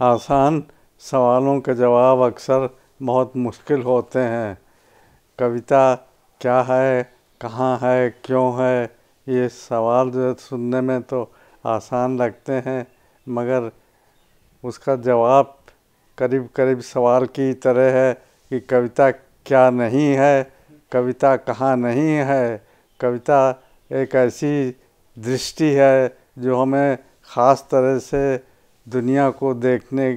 आसान सवालों के जवाब अक्सर बहुत मुश्किल होते हैं कविता क्या है कहाँ है क्यों है ये सवाल जो सुनने में तो आसान लगते हैं मगर उसका जवाब करीब करीब सवाल की तरह है कि कविता क्या नहीं है कविता कहाँ नहीं है कविता एक ऐसी दृष्टि है जो हमें ख़ास तरह से दुनिया को देखने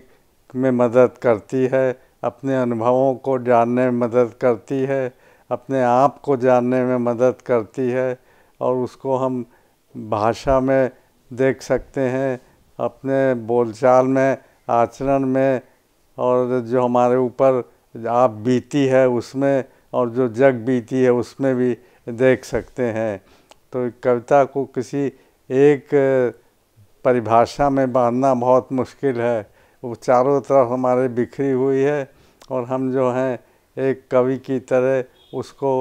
में मदद करती है अपने अनुभवों को जानने में मदद करती है अपने आप को जानने में मदद करती है और उसको हम भाषा में देख सकते हैं अपने बोलचाल में आचरण में और जो हमारे ऊपर आप बीती है उसमें और जो जग बीती है उसमें भी देख सकते हैं तो कविता को किसी एक परिभाषा में बांधना बहुत मुश्किल है वो चारों तरफ हमारे बिखरी हुई है और हम जो हैं एक कवि की तरह उसको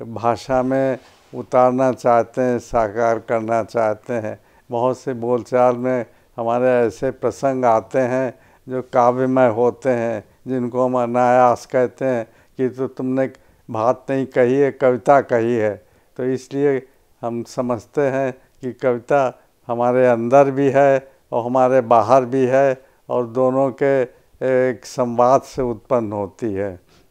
भाषा में उतारना चाहते हैं साकार करना चाहते हैं बहुत से बोलचाल में हमारे ऐसे प्रसंग आते हैं जो काव्यमय होते हैं जिनको हम अनायास कहते हैं कि तो तुमने बात नहीं कही है कविता कही है तो इसलिए हम समझते हैं कि कविता हमारे अंदर भी है और हमारे बाहर भी है और दोनों के एक संवाद से उत्पन्न होती है